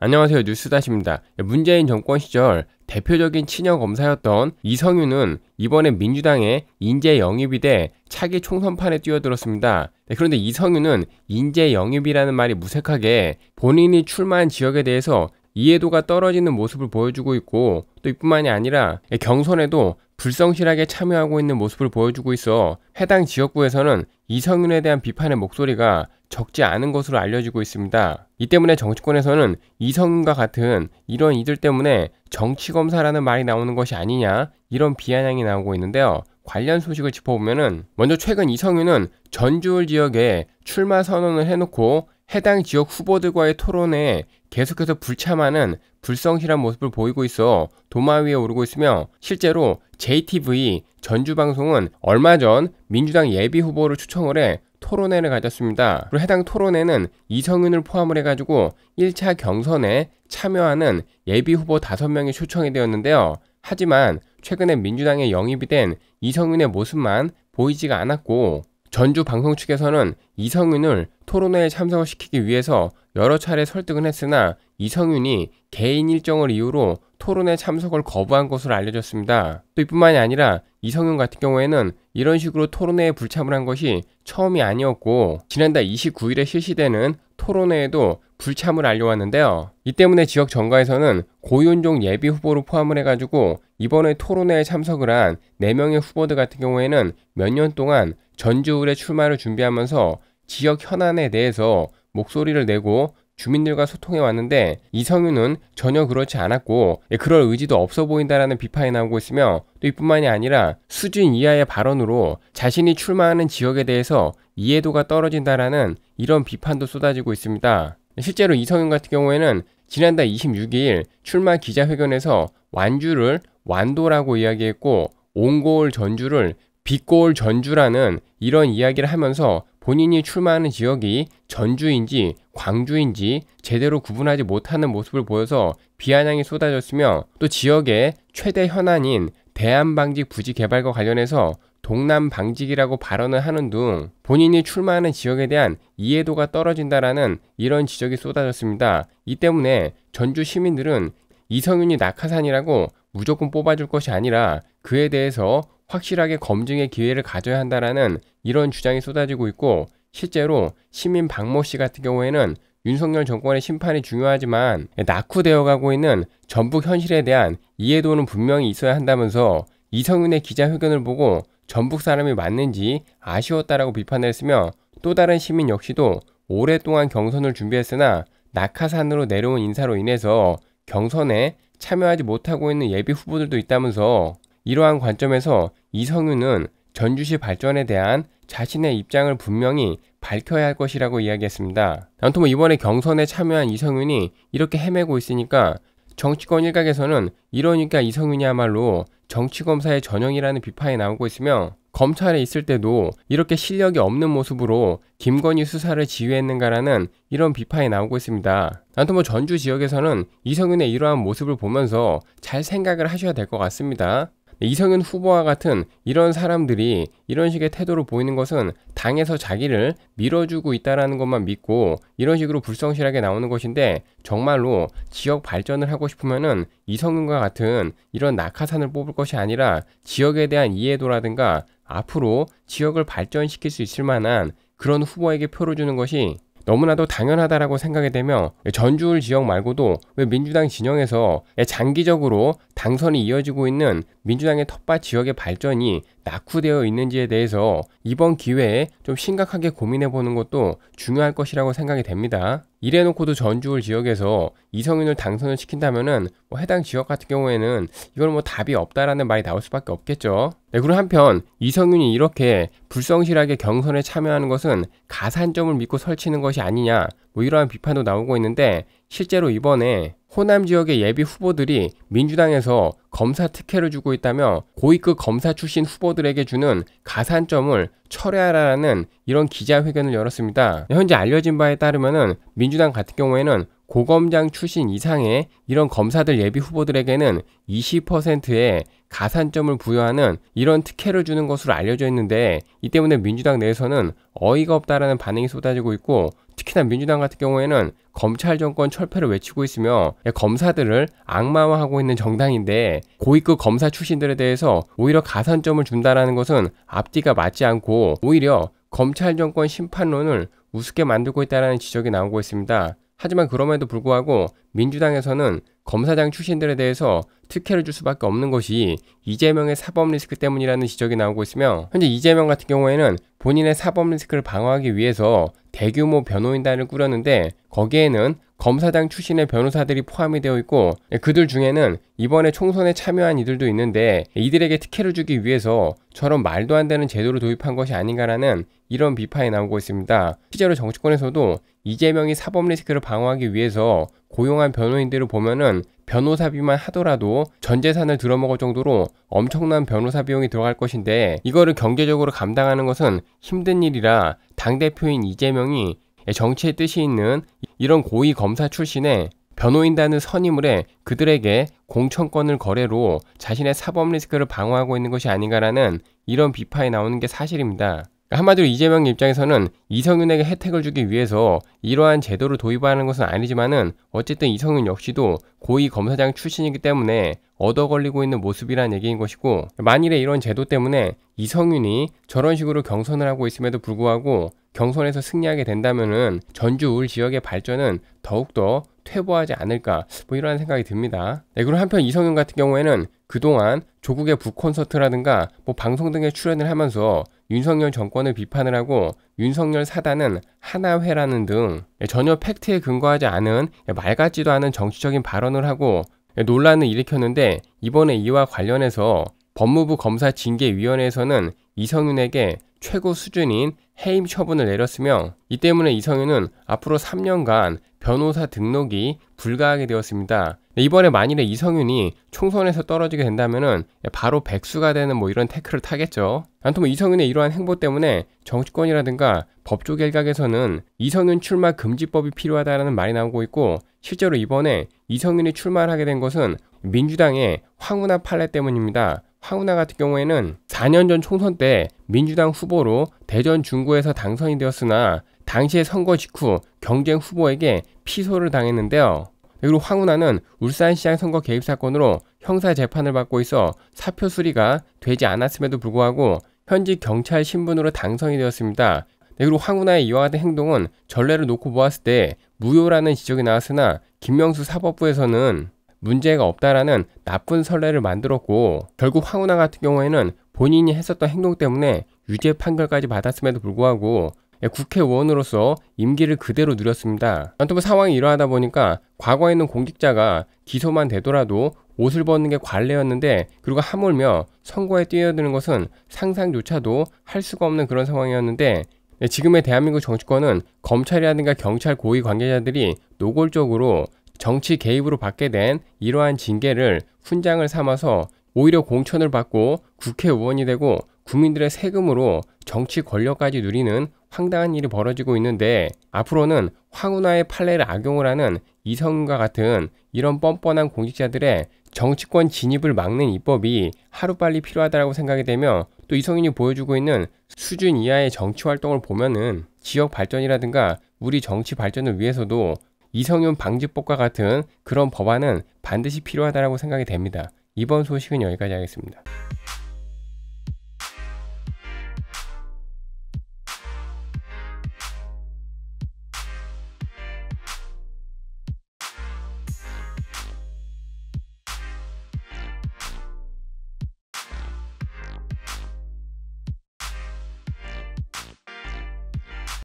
안녕하세요 뉴스다시입니다. 예, 문재인 정권 시절 대표적인 친형 검사였던 이성윤은 이번에 민주당의 인재 영입이 돼 차기 총선판에 뛰어들었습니다. 네, 그런데 이성윤은 인재 영입이라는 말이 무색하게 본인이 출마한 지역에 대해서 이해도가 떨어지는 모습을 보여주고 있고 또 이뿐만이 아니라 경선에도 불성실하게 참여하고 있는 모습을 보여주고 있어 해당 지역구에서는 이성윤에 대한 비판의 목소리가 적지 않은 것으로 알려지고 있습니다. 이 때문에 정치권에서는 이성윤과 같은 이런 이들 때문에 정치검사라는 말이 나오는 것이 아니냐 이런 비아냥이 나오고 있는데요. 관련 소식을 짚어보면은 먼저 최근 이성윤은 전주울 지역에 출마 선언을 해놓고 해당 지역 후보들과의 토론에 계속해서 불참하는 불성실한 모습을 보이고 있어 도마 위에 오르고 있으며 실제로 JTV 전주방송은 얼마 전 민주당 예비 후보를 초청을해 토론회를 가졌습니다. 그리고 해당 토론회는 이성윤을 포함을 해가지고 1차 경선에 참여하는 예비 후보 5명이 초청이 되었는데요. 하지만 최근에 민주당에 영입이 된 이성윤의 모습만 보이지가 않았고 전주 방송 측에서는 이성윤을 토론회에 참석을 시키기 위해서 여러 차례 설득은 했으나 이성윤이 개인 일정을 이유로 토론회 참석을 거부한 것으로 알려졌습니다. 또 이뿐만이 아니라 이성윤 같은 경우에는 이런 식으로 토론회에 불참을 한 것이 처음이 아니었고 지난달 29일에 실시되는 토론회에도 불참을 알려왔는데요. 이 때문에 지역 정가에서는 고윤종 예비 후보로 포함을 해가지고 이번에 토론회에 참석을 한 4명의 후보들 같은 경우에는 몇 년 동안 전주울의 출마를 준비하면서 지역 현안에 대해서 목소리를 내고 주민들과 소통해 왔는데 이성윤은 전혀 그렇지 않았고 예, 그럴 의지도 없어 보인다라는 비판이 나오고 있으며 또 이뿐만이 아니라 수준 이하의 발언으로 자신이 출마하는 지역에 대해서 이해도가 떨어진다라는 이런 비판도 쏟아지고 있습니다. 실제로 이성윤 같은 경우에는 지난달 26일 출마 기자회견에서 완주를 완도라고 이야기했고 온고골 전주를 비꼬울 전주라는 이런 이야기를 하면서 본인이 출마하는 지역이 전주인지 광주인지 제대로 구분하지 못하는 모습을 보여서 비아냥이 쏟아졌으며 또 지역의 최대 현안인 대한방직 부지 개발과 관련해서 동남방직이라고 발언을 하는 등 본인이 출마하는 지역에 대한 이해도가 떨어진다라는 이런 지적이 쏟아졌습니다. 이 때문에 전주 시민들은 이성윤이 낙하산이라고 무조건 뽑아줄 것이 아니라 그에 대해서 확실하게 검증의 기회를 가져야 한다라는 이런 주장이 쏟아지고 있고 실제로 시민 박모 씨 같은 경우에는 윤석열 정권의 심판이 중요하지만 낙후되어 가고 있는 전북 현실에 대한 이해도는 분명히 있어야 한다면서 이성윤의 기자회견을 보고 전북 사람이 맞는지 아쉬웠다라고 비판했으며 을또 다른 시민 역시도 오랫동안 경선을 준비했으나 낙하산으로 내려온 인사로 인해서 경선에 참여하지 못하고 있는 예비 후보들도 있다면서 이러한 관점에서 이성윤은 전주시 발전에 대한 자신의 입장을 분명히 밝혀야 할 것이라고 이야기했습니다. 아무튼 이번에 경선에 참여한 이성윤이 이렇게 헤매고 있으니까 정치권 일각에서는 이러니까 이성윤이야말로 정치검사의 전형이라는 비판이 나오고 있으며 검찰에 있을 때도 이렇게 실력이 없는 모습으로 김건희 수사를 지휘했는가라는 이런 비판이 나오고 있습니다. 아무튼 뭐 전주 지역에서는 이성윤의 이러한 모습을 보면서 잘 생각을 하셔야 될 것 같습니다. 이성윤 후보와 같은 이런 사람들이 이런 식의 태도를 보이는 것은 당에서 자기를 밀어주고 있다라는 것만 믿고 이런 식으로 불성실하게 나오는 것인데 정말로 지역 발전을 하고 싶으면은 이성윤과 같은 이런 낙하산을 뽑을 것이 아니라 지역에 대한 이해도라든가 앞으로 지역을 발전시킬 수 있을 만한 그런 후보에게 표를 주는 것이 너무나도 당연하다라고 생각이 되며 전주울 지역 말고도 왜 민주당 진영에서 장기적으로 당선이 이어지고 있는 민주당의 텃밭 지역의 발전이 낙후되어 있는지에 대해서 이번 기회에 좀 심각하게 고민해 보는 것도 중요할 것이라고 생각이 됩니다. 이래놓고도 전주울 지역에서 이성윤을 당선을 시킨다면은 뭐 해당 지역 같은 경우에는 이걸 뭐 답이 없다라는 말이 나올 수밖에 없겠죠. 네, 그리고 한편 이성윤이 이렇게 불성실하게 경선에 참여하는 것은 가산점을 믿고 설치는 것이 아니냐 뭐 이러한 비판도 나오고 있는데 실제로 이번에 호남 지역의 예비 후보들이 민주당에서 검사 특혜를 주고 있다며 고위급 그 검사 출신 후보들에게 주는 가산점을 철회하라는 이런 기자회견을 열었습니다. 현재 알려진 바에 따르면 민주당 같은 경우에는 고검장 출신 이상의 이런 검사들 예비 후보들에게는 20%의 가산점을 부여하는 이런 특혜를 주는 것으로 알려져 있는데 이 때문에 민주당 내에서는 어이가 없다라는 반응이 쏟아지고 있고 특히나 민주당 같은 경우에는 검찰 정권 철폐를 외치고 있으며 예, 검사들을 악마화하고 있는 정당인데 고위급 검사 출신들에 대해서 오히려 가산점을 준다라는 것은 앞뒤가 맞지 않고 오히려 검찰 정권 심판론을 우습게 만들고 있다는 지적이 나오고 있습니다. 하지만 그럼에도 불구하고 민주당에서는 검사장 출신들에 대해서 특혜를 줄 수밖에 없는 것이 이재명의 사법 리스크 때문이라는 지적이 나오고 있으며 현재 이재명 같은 경우에는 본인의 사법 리스크를 방어하기 위해서 대규모 변호인단을 꾸렸는데 거기에는 검사장 출신의 변호사들이 포함이 되어 있고 그들 중에는 이번에 총선에 참여한 이들도 있는데 이들에게 특혜를 주기 위해서 저런 말도 안 되는 제도를 도입한 것이 아닌가라는 이런 비판이 나오고 있습니다. 실제로 정치권에서도 이재명이 사법 리스크를 방어하기 위해서 고용한 변호인들을 보면은 변호사비만 하더라도 전 재산을 들어먹을 정도로 엄청난 변호사 비용이 들어갈 것인데 이거를 경제적으로 감당하는 것은 힘든 일이라 당대표인 이재명이 정치에 뜻이 있는 이런 고위 검사 출신의 변호인단을 선임을 해 그들에게 공천권을 거래로 자신의 사법 리스크를 방어하고 있는 것이 아닌가라는 이런 비판이 나오는 게 사실입니다. 한마디로 이재명 입장에서는 이성윤에게 혜택을 주기 위해서 이러한 제도를 도입하는 것은 아니지만은 어쨌든 이성윤 역시도 고위 검사장 출신이기 때문에 얻어 걸리고 있는 모습이란 얘기인 것이고 만일에 이런 제도 때문에 이성윤이 저런 식으로 경선을 하고 있음에도 불구하고 경선에서 승리하게 된다면은 전주 울 지역의 발전은 더욱더 퇴보하지 않을까 뭐 이러한 생각이 듭니다. 네, 그리고 한편 이성윤 같은 경우에는 그동안 조국의 북콘서트라든가 뭐 방송 등에 출연을 하면서 윤석열 정권을 비판을 하고 윤석열 사단은 하나회라는 등 전혀 팩트에 근거하지 않은 예, 말 같지도 않은 정치적인 발언을 하고 예, 논란을 일으켰는데 이번에 이와 관련해서 법무부 검사 징계위원회에서는 이성윤에게 최고 수준인 해임 처분을 내렸으며 이 때문에 이성윤은 앞으로 3년간 변호사 등록이 불가하게 되었습니다. 이번에 만일에 이성윤이 총선에서 떨어지게 된다면은 바로 백수가 되는 뭐 이런 태클을 타겠죠. 안토뭐 이성윤의 이러한 행보 때문에 정치권이라든가 법조 일각에서는 이성윤 출마 금지법이 필요하다라는 말이 나오고 있고 실제로 이번에 이성윤이 출마를 하게 된 것은 민주당의 황운하 판례 때문입니다. 황운하 같은 경우에는 4년 전 총선 때 민주당 후보로 대전 중구에서 당선이 되었으나 당시의 선거 직후 경쟁 후보에게 피소를 당했는데요. 그리고 황운하는 울산시장 선거 개입 사건으로 형사 재판을 받고 있어 사표 수리가 되지 않았음에도 불구하고 현직 경찰 신분으로 당선이 되었습니다. 네, 그리고 황운하의 이와 같은 행동은 전례를 놓고 보았을 때 무효라는 지적이 나왔으나 김명수 사법부에서는 문제가 없다라는 나쁜 선례를 만들었고 결국 황운하 같은 경우에는 본인이 했었던 행동 때문에 유죄 판결까지 받았음에도 불구하고 예, 국회의원으로서 임기를 그대로 누렸습니다. 아무튼 뭐 상황이 이러하다 보니까 과거에는 공직자가 기소만 되더라도 옷을 벗는 게 관례였는데 그리고 하물며 선거에 뛰어드는 것은 상상조차도 할 수가 없는 그런 상황이었는데 예, 지금의 대한민국 정치권은 검찰이라든가 경찰 고위 관계자들이 노골적으로 정치 개입으로 받게 된 이러한 징계를 훈장을 삼아서 오히려 공천을 받고 국회의원이 되고 국민들의 세금으로 정치 권력까지 누리는 황당한 일이 벌어지고 있는데 앞으로는 황운하의 판례를 악용을 하는 이성과 같은 이런 뻔뻔한 공직자들의 정치권 진입을 막는 입법이 하루빨리 필요하다고 생각이 되며 또 이성인이 보여주고 있는 수준 이하의 정치 활동을 보면은 지역 발전이라든가 우리 정치 발전을 위해서도 이성윤 방지법과 같은 그런 법안은 반드시 필요하다고 생각이 됩니다. 이번 소식은 여기까지 하겠습니다.